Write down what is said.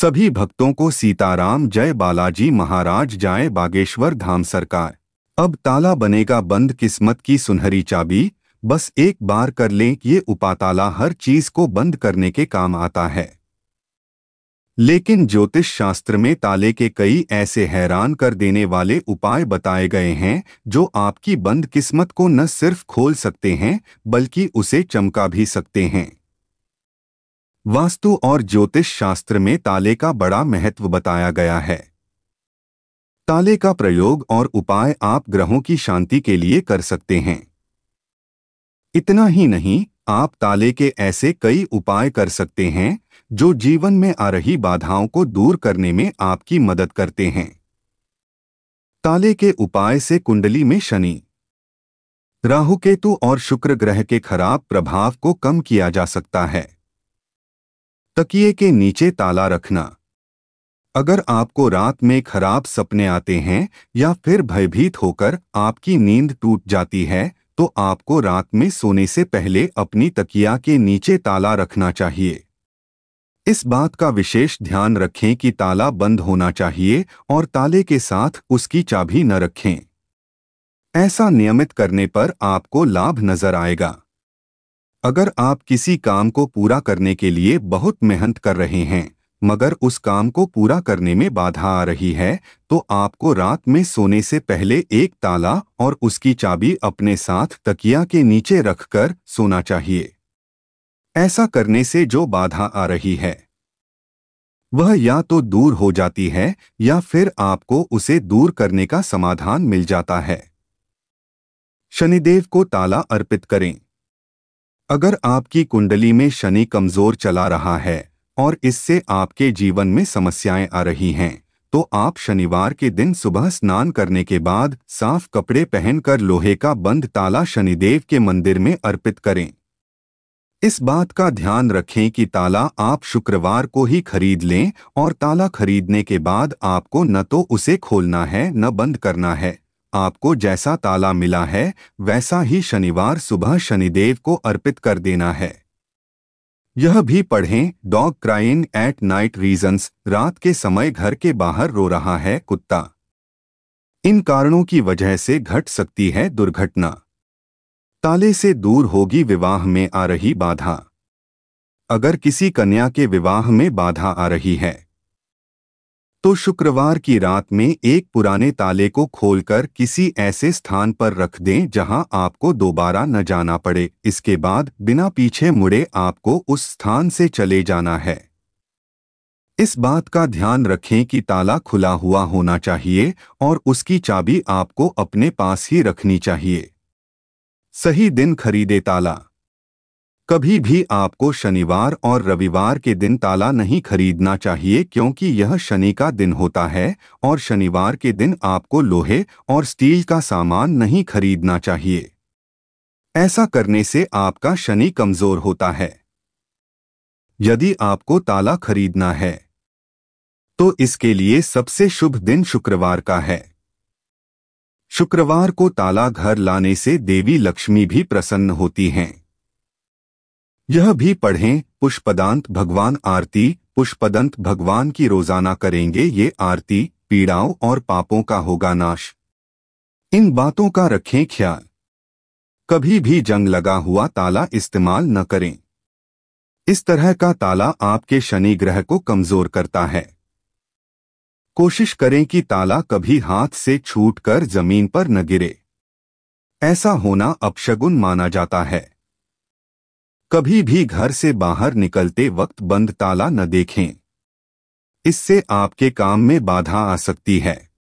सभी भक्तों को सीताराम जय बालाजी महाराज जाए बागेश्वर धाम सरकार अब ताला बनेगा बंद किस्मत की सुनहरी चाबी बस एक बार कर लें ये उपाताला हर चीज को बंद करने के काम आता है लेकिन ज्योतिष शास्त्र में ताले के कई ऐसे हैरान कर देने वाले उपाय बताए गए हैं जो आपकी बंद किस्मत को न सिर्फ खोल सकते हैं बल्कि उसे चमका भी सकते हैं वास्तु और ज्योतिष शास्त्र में ताले का बड़ा महत्व बताया गया है ताले का प्रयोग और उपाय आप ग्रहों की शांति के लिए कर सकते हैं इतना ही नहीं आप ताले के ऐसे कई उपाय कर सकते हैं जो जीवन में आ रही बाधाओं को दूर करने में आपकी मदद करते हैं ताले के उपाय से कुंडली में शनि राहु केतु और शुक्र ग्रह के खराब प्रभाव को कम किया जा सकता है तकिए के नीचे ताला रखना अगर आपको रात में खराब सपने आते हैं या फिर भयभीत होकर आपकी नींद टूट जाती है तो आपको रात में सोने से पहले अपनी तकिया के नीचे ताला रखना चाहिए इस बात का विशेष ध्यान रखें कि ताला बंद होना चाहिए और ताले के साथ उसकी चाबी न रखें ऐसा नियमित करने पर आपको लाभ नजर आएगा अगर आप किसी काम को पूरा करने के लिए बहुत मेहनत कर रहे हैं मगर उस काम को पूरा करने में बाधा आ रही है तो आपको रात में सोने से पहले एक ताला और उसकी चाबी अपने साथ तकिया के नीचे रखकर सोना चाहिए ऐसा करने से जो बाधा आ रही है वह या तो दूर हो जाती है या फिर आपको उसे दूर करने का समाधान मिल जाता है शनिदेव को ताला अर्पित करें अगर आपकी कुंडली में शनि कमजोर चला रहा है और इससे आपके जीवन में समस्याएं आ रही हैं तो आप शनिवार के दिन सुबह स्नान करने के बाद साफ कपड़े पहनकर लोहे का बंद ताला शनिदेव के मंदिर में अर्पित करें इस बात का ध्यान रखें कि ताला आप शुक्रवार को ही खरीद लें और ताला खरीदने के बाद आपको न तो उसे खोलना है न बंद करना है आपको जैसा ताला मिला है वैसा ही शनिवार सुबह शनिदेव को अर्पित कर देना है यह भी पढ़ें dog crying at night reasons रात के समय घर के बाहर रो रहा है कुत्ता इन कारणों की वजह से घट सकती है दुर्घटना ताले से दूर होगी विवाह में आ रही बाधा अगर किसी कन्या के विवाह में बाधा आ रही है तो शुक्रवार की रात में एक पुराने ताले को खोलकर किसी ऐसे स्थान पर रख दें जहां आपको दोबारा न जाना पड़े इसके बाद बिना पीछे मुड़े आपको उस स्थान से चले जाना है इस बात का ध्यान रखें कि ताला खुला हुआ होना चाहिए और उसकी चाबी आपको अपने पास ही रखनी चाहिए सही दिन खरीदे ताला कभी भी आपको शनिवार और रविवार के दिन ताला नहीं खरीदना चाहिए क्योंकि यह शनि का दिन होता है और शनिवार के दिन आपको लोहे और स्टील का सामान नहीं खरीदना चाहिए ऐसा करने से आपका शनि कमजोर होता है यदि आपको ताला खरीदना है तो इसके लिए सबसे शुभ दिन शुक्रवार का है शुक्रवार को ताला घर लाने से देवी लक्ष्मी भी प्रसन्न होती हैं यह भी पढ़ें पुष्पदांत भगवान आरती पुष्पदंत भगवान की रोजाना करेंगे ये आरती पीड़ाओं और पापों का होगा नाश इन बातों का रखें ख्याल कभी भी जंग लगा हुआ ताला इस्तेमाल न करें इस तरह का ताला आपके शनि ग्रह को कमजोर करता है कोशिश करें कि ताला कभी हाथ से छूटकर जमीन पर न गिरे ऐसा होना अपशगुन माना जाता है कभी भी घर से बाहर निकलते वक्त बंद ताला न देखें इससे आपके काम में बाधा आ सकती है